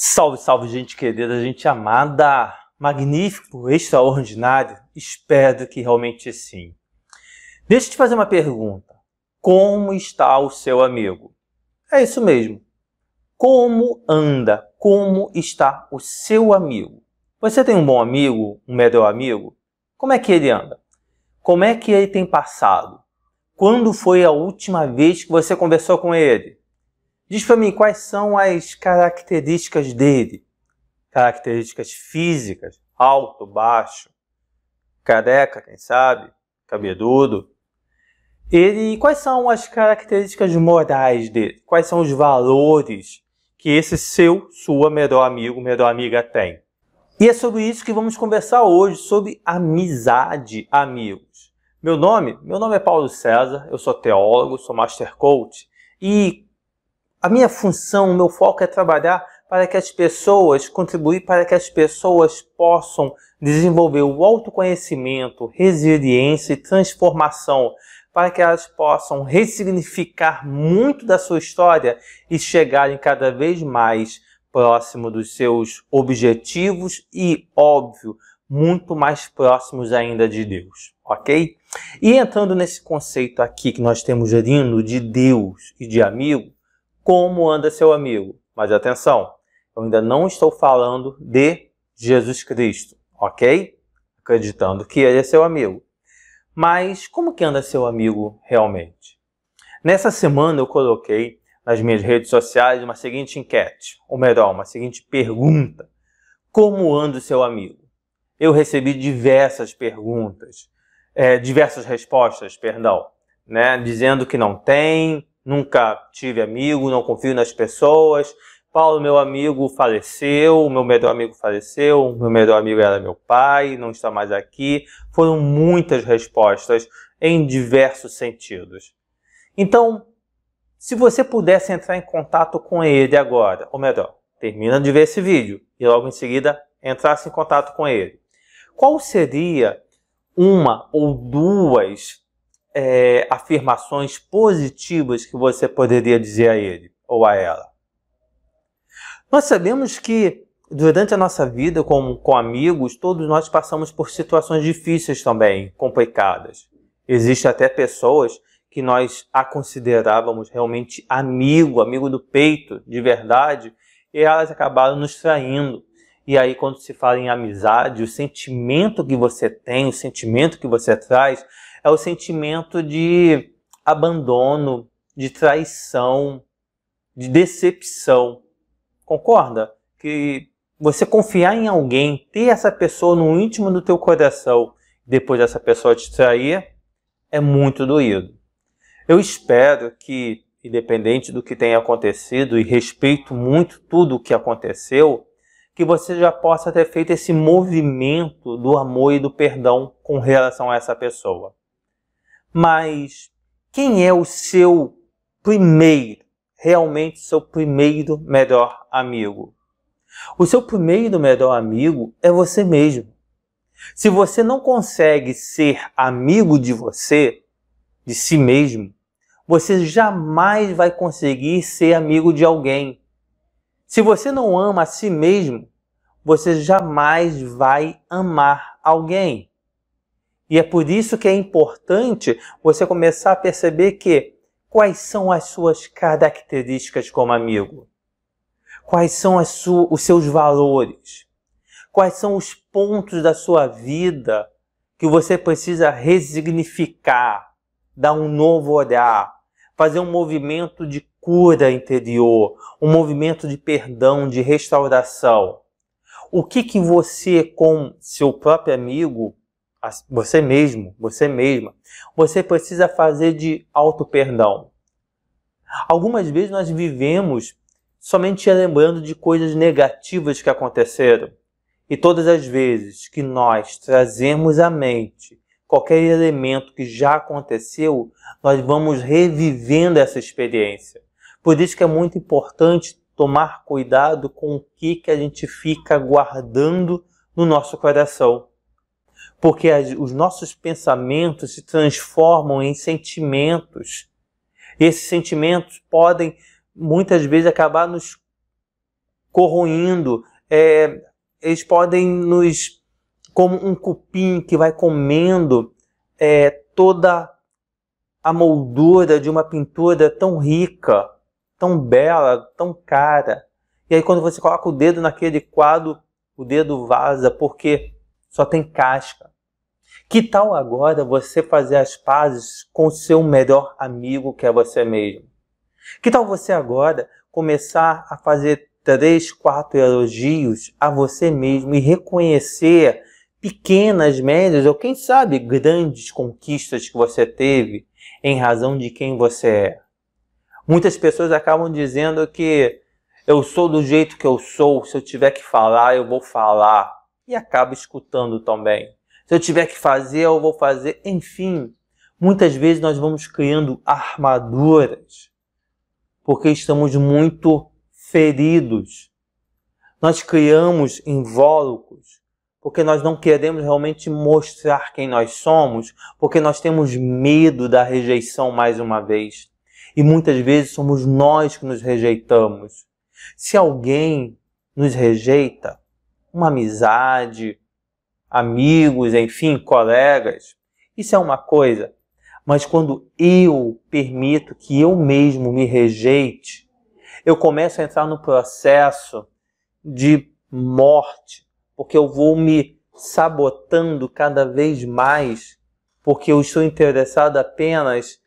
Salve, salve, gente querida, gente amada, magnífico, extraordinário. Espero que realmente é sim. Deixa eu te fazer uma pergunta. Como está o seu amigo? É isso mesmo. Como anda? Como está o seu amigo? Você tem um bom amigo, um melhor amigo? Como é que ele anda? Como é que ele tem passado? Quando foi a última vez que você conversou com ele? Diz para mim quais são as características dele. Características físicas, alto, baixo, careca, quem sabe, cabeludo. Ele, quais são as características morais dele? Quais são os valores que esse seu, sua melhor amigo, melhor amiga tem? E é sobre isso que vamos conversar hoje, sobre amizade, amigos. Meu nome, meu nome é Paulo César, eu sou teólogo, sou master coach e a minha função, o meu foco é trabalhar para que as pessoas, contribuir para que as pessoas possam desenvolver o autoconhecimento, resiliência e transformação, para que elas possam ressignificar muito da sua história e chegarem cada vez mais próximo dos seus objetivos e, óbvio, muito mais próximos ainda de Deus, ok? E entrando nesse conceito aqui que nós temos lindo de Deus e de amigo, como anda seu amigo. Mas atenção, eu ainda não estou falando de Jesus Cristo, ok? Acreditando que ele é seu amigo. Mas como que anda seu amigo realmente? Nessa semana eu coloquei nas minhas redes sociais uma seguinte enquete, ou melhor, uma seguinte pergunta: Como anda seu amigo? Eu recebi diversas perguntas, é, diversas respostas, perdão, né, dizendo que não tem, nunca tive amigo, não confio nas pessoas. Paulo, meu amigo, faleceu, meu melhor amigo faleceu, meu melhor amigo era meu pai, não está mais aqui. Foram muitas respostas em diversos sentidos. Então, se você pudesse entrar em contato com ele agora, ou melhor, termina de ver esse vídeo e logo em seguida entrasse em contato com ele, qual seria uma ou duas é, afirmações positivas que você poderia dizer a ele ou a ela? Nós sabemos que durante a nossa vida, como com amigos, todos nós passamos por situações difíceis também, complicadas. Existem até pessoas que nós a considerávamos realmente amigo, amigo do peito, de verdade, e elas acabaram nos traindo. E aí, quando se fala em amizade, o sentimento que você tem, o sentimento que você traz, é o sentimento de abandono, de traição, de decepção. Concorda? Que você confiar em alguém, ter essa pessoa no íntimo do teu coração, depois dessa pessoa te trair, é muito doído. Eu espero que, independente do que tenha acontecido, e respeito muito tudo o que aconteceu, que você já possa ter feito esse movimento do amor e do perdão com relação a essa pessoa mas quem é o seu primeiro, realmente seu primeiro melhor amigo? O seu primeiro melhor amigo é você mesmo. Se você não consegue ser amigo de você, de si mesmo, você jamais vai conseguir ser amigo de alguém. Se você não ama a si mesmo, você jamais vai amar alguém. E é por isso que é importante você começar a perceber que quais são as suas características como amigo, quais são os seus valores, quais são os pontos da sua vida que você precisa resignificar, dar um novo olhar, fazer um movimento de cura interior, um movimento de perdão, de restauração. O que que você, com seu próprio amigo, você mesmo, você mesma. Você precisa fazer de auto perdão. Algumas vezes nós vivemos somente lembrando de coisas negativas que aconteceram. E todas as vezes que nós trazemos à mente qualquer elemento que já aconteceu, nós vamos revivendo essa experiência. Por isso que é muito importante tomar cuidado com o que, que a gente fica guardando no nosso coração porque as, os nossos pensamentos se transformam em sentimentos. E esses sentimentos podem muitas vezes acabar nos corroindo, é, eles podem nos, como um cupim que vai comendo é, toda a moldura de uma pintura tão rica, tão bela, tão cara. E aí, quando você coloca o dedo naquele quadro, o dedo vaza, porque só tem casca. Que tal agora você fazer as pazes com o seu melhor amigo, que é você mesmo? Que tal você agora começar a fazer três, quatro elogios a você mesmo e reconhecer pequenas, médias ou quem sabe grandes conquistas que você teve em razão de quem você é? Muitas pessoas acabam dizendo que eu sou do jeito que eu sou, se eu tiver que falar, eu vou falar e acaba escutando também. Se eu tiver que fazer, eu vou fazer. Enfim, muitas vezes nós vamos criando armaduras porque estamos muito feridos. Nós criamos invólucros porque nós não queremos realmente mostrar quem nós somos, porque nós temos medo da rejeição mais uma vez. E muitas vezes somos nós que nos rejeitamos. Se alguém nos rejeita, uma amizade, amigos, enfim, colegas. Isso é uma coisa. Mas quando eu permito que eu mesmo me rejeite, eu começo a entrar no processo de morte, porque eu vou me sabotando cada vez mais, porque eu estou interessado apenas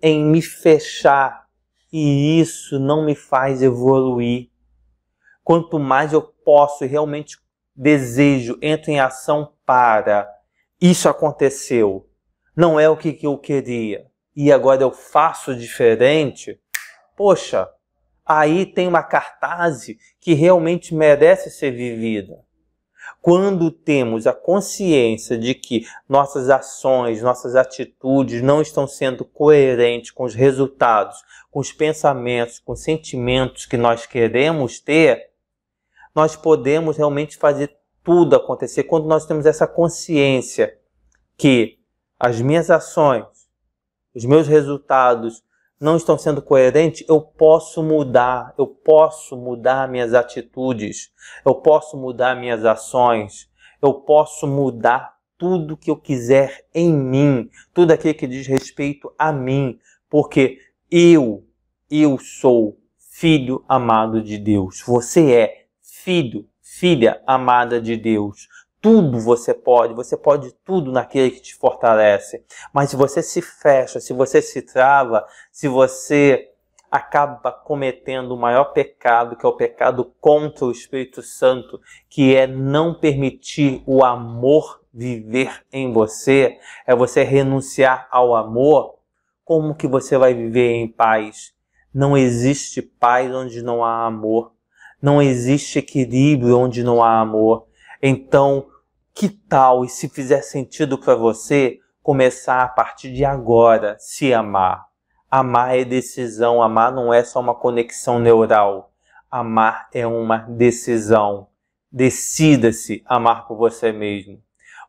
em me fechar e isso não me faz evoluir. Quanto mais eu posso e realmente desejo, entro em ação para. Isso aconteceu. Não é o que, eu queria. E agora eu faço diferente. Poxa, aí tem uma cartaz que realmente merece ser vivida. Quando temos a consciência de que nossas ações, nossas atitudes não estão sendo coerentes com os resultados, com os pensamentos, com os sentimentos que nós queremos ter, nós podemos realmente fazer tudo acontecer quando nós temos essa consciência que as minhas ações, os meus resultados não estão sendo coerentes, eu posso mudar, eu posso mudar minhas atitudes, eu posso mudar minhas ações, eu posso mudar tudo que eu quiser em mim, tudo aquilo que diz respeito a mim, porque eu, eu sou filho amado de Deus. Você é filho, filha amada de Deus. Tudo você pode, você pode tudo naquele que te fortalece. Mas se você se fecha, se você se trava, se você acaba cometendo o maior pecado, que é o pecado contra o Espírito Santo, que é não permitir o amor viver em você, é você renunciar ao amor, como que você vai viver em paz? Não existe paz onde não há amor. Não existe equilíbrio onde não há amor. Então, que tal, e se fizer sentido para você, começar a partir de agora se amar? Amar é decisão, amar não é só uma conexão neural. Amar é uma decisão. Decida-se amar por você mesmo.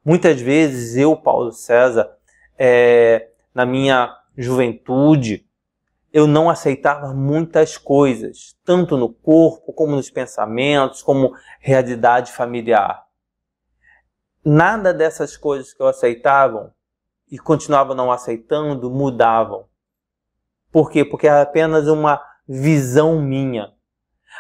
Muitas vezes eu, Paulo César, é, na minha juventude, eu não aceitava muitas coisas, tanto no corpo, como nos pensamentos, como realidade familiar. Nada dessas coisas que eu aceitava e continuava não aceitando mudavam. Por quê? Porque era é apenas uma visão minha.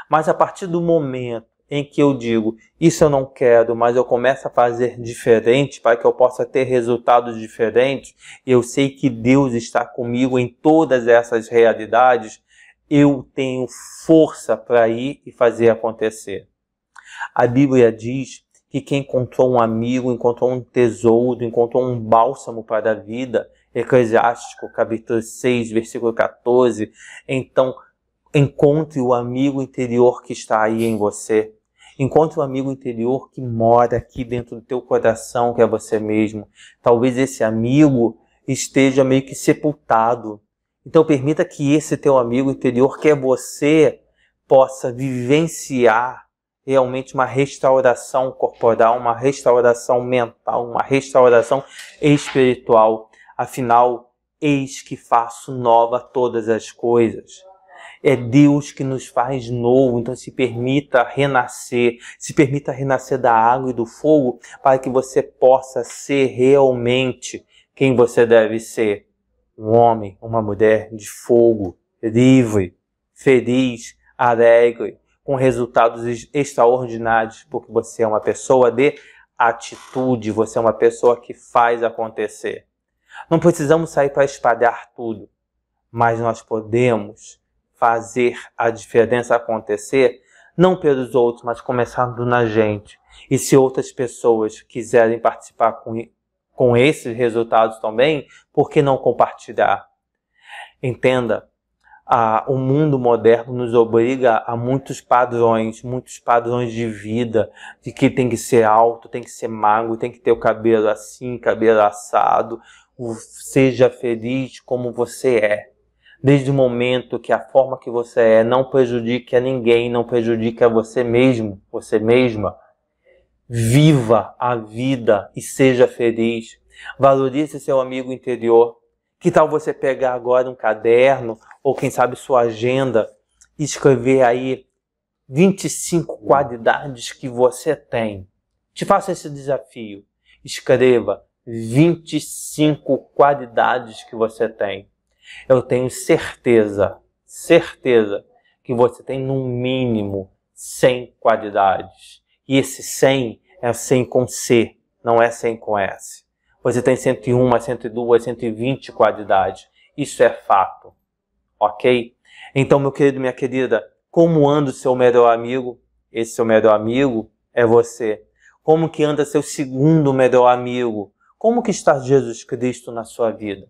Mas a partir do momento em que eu digo, isso eu não quero, mas eu começo a fazer diferente para que eu possa ter resultados diferentes, eu sei que Deus está comigo em todas essas realidades, eu tenho força para ir e fazer acontecer. A Bíblia diz que quem encontrou um amigo, encontrou um tesouro, encontrou um bálsamo para a vida, Eclesiástico, capítulo 6, versículo 14, então encontre o amigo interior que está aí em você Encontre o um amigo interior que mora aqui dentro do teu coração, que é você mesmo. Talvez esse amigo esteja meio que sepultado. Então permita que esse teu amigo interior, que é você, possa vivenciar realmente uma restauração corporal, uma restauração mental, uma restauração espiritual. Afinal, eis que faço nova todas as coisas. É Deus que nos faz novo. Então se permita renascer, se permita renascer da água e do fogo para que você possa ser realmente quem você deve ser. Um homem, uma mulher de fogo, livre, feliz, alegre, com resultados extraordinários, porque você é uma pessoa de atitude, você é uma pessoa que faz acontecer. Não precisamos sair para espalhar tudo, mas nós podemos fazer a diferença acontecer, não pelos outros, mas começando na gente. E se outras pessoas quiserem participar com, com esses resultados também, por que não compartilhar? Entenda, o mundo moderno nos obriga a muitos padrões, muitos padrões de vida, de que tem que ser alto, tem que ser magro, tem que ter o cabelo assim, cabelo assado, seja feliz como você é desde o momento que a forma que você é não prejudique a ninguém, não prejudique a você mesmo, você mesma. Viva a vida e seja feliz. Valorize seu amigo interior. Que tal você pegar agora um caderno ou quem sabe sua agenda e escrever aí 25 qualidades que você tem? Te faço esse desafio. Escreva 25 qualidades que você tem. Eu tenho certeza, certeza, que você tem no mínimo 100 qualidades. E esse 100 é 100 com C, não é 100 com S. Você tem 101, 102, 120 qualidades. Isso é fato, ok? Então, meu querido, minha querida, como anda o seu melhor amigo? Esse seu melhor amigo é você. Como que anda seu segundo melhor amigo? Como que está Jesus Cristo na sua vida?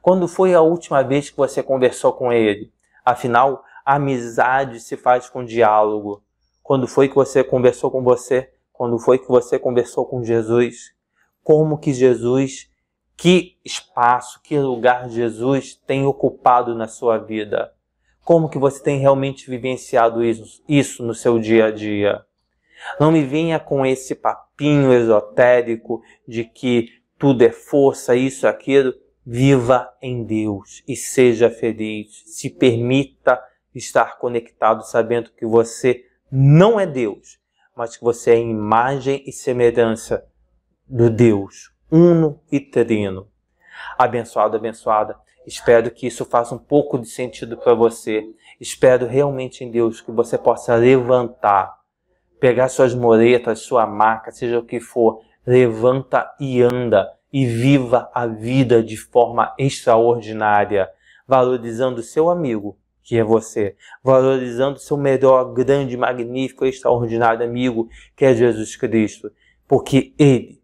Quando foi a última vez que você conversou com ele? Afinal, a amizade se faz com diálogo. Quando foi que você conversou com você? Quando foi que você conversou com Jesus? Como que Jesus, que espaço, que lugar Jesus tem ocupado na sua vida? Como que você tem realmente vivenciado isso, isso no seu dia a dia? Não me venha com esse papinho esotérico de que tudo é força, isso, aquilo Viva em Deus e seja feliz. Se permita estar conectado, sabendo que você não é Deus, mas que você é imagem e semelhança do Deus uno e trino. Abençoado, abençoada. Espero que isso faça um pouco de sentido para você. Espero realmente em Deus que você possa levantar, pegar suas moretas, sua maca, seja o que for, levanta e anda e viva a vida de forma extraordinária, valorizando seu amigo, que é você, valorizando seu melhor, grande, magnífico, extraordinário amigo, que é Jesus Cristo, porque ele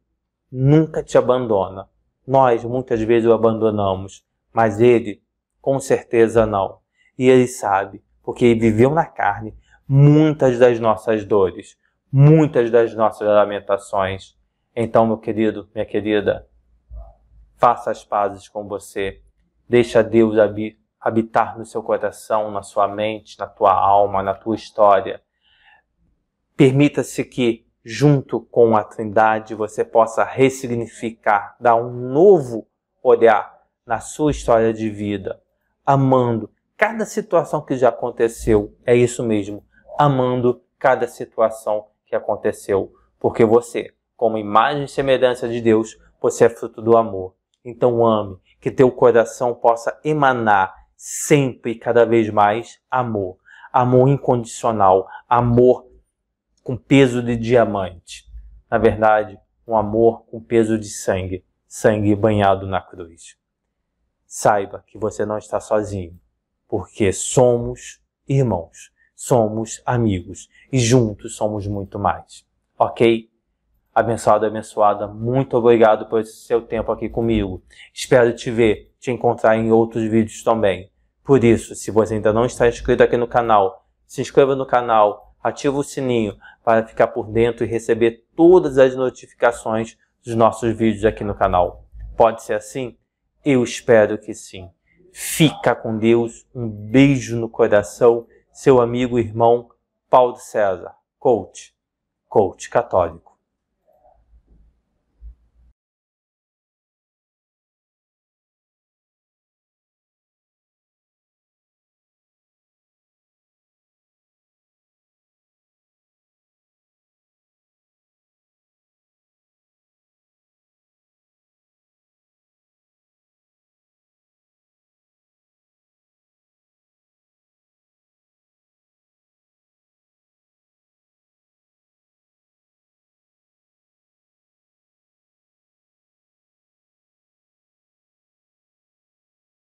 nunca te abandona. Nós muitas vezes o abandonamos, mas ele com certeza não. E ele sabe, porque ele viveu na carne muitas das nossas dores, muitas das nossas lamentações. Então, meu querido, minha querida, faça as pazes com você. Deixa Deus habitar no seu coração, na sua mente, na tua alma, na tua história. Permita-se que, junto com a Trindade, você possa ressignificar, dar um novo olhar na sua história de vida, amando cada situação que já aconteceu. É isso mesmo, amando cada situação que aconteceu, porque você, como imagem e semelhança de Deus, você é fruto do amor. Então ame, que teu coração possa emanar sempre e cada vez mais amor. Amor incondicional, amor com peso de diamante. Na verdade, um amor com peso de sangue, sangue banhado na cruz. Saiba que você não está sozinho, porque somos irmãos, somos amigos e juntos somos muito mais. Ok? abençoado abençoada, muito obrigado por esse seu tempo aqui comigo. Espero te ver, te encontrar em outros vídeos também. Por isso, se você ainda não está inscrito aqui no canal, se inscreva no canal, ative o sininho para ficar por dentro e receber todas as notificações dos nossos vídeos aqui no canal. Pode ser assim? Eu espero que sim. Fica com Deus, um beijo no coração, seu amigo e irmão Paulo César, coach, coach católico.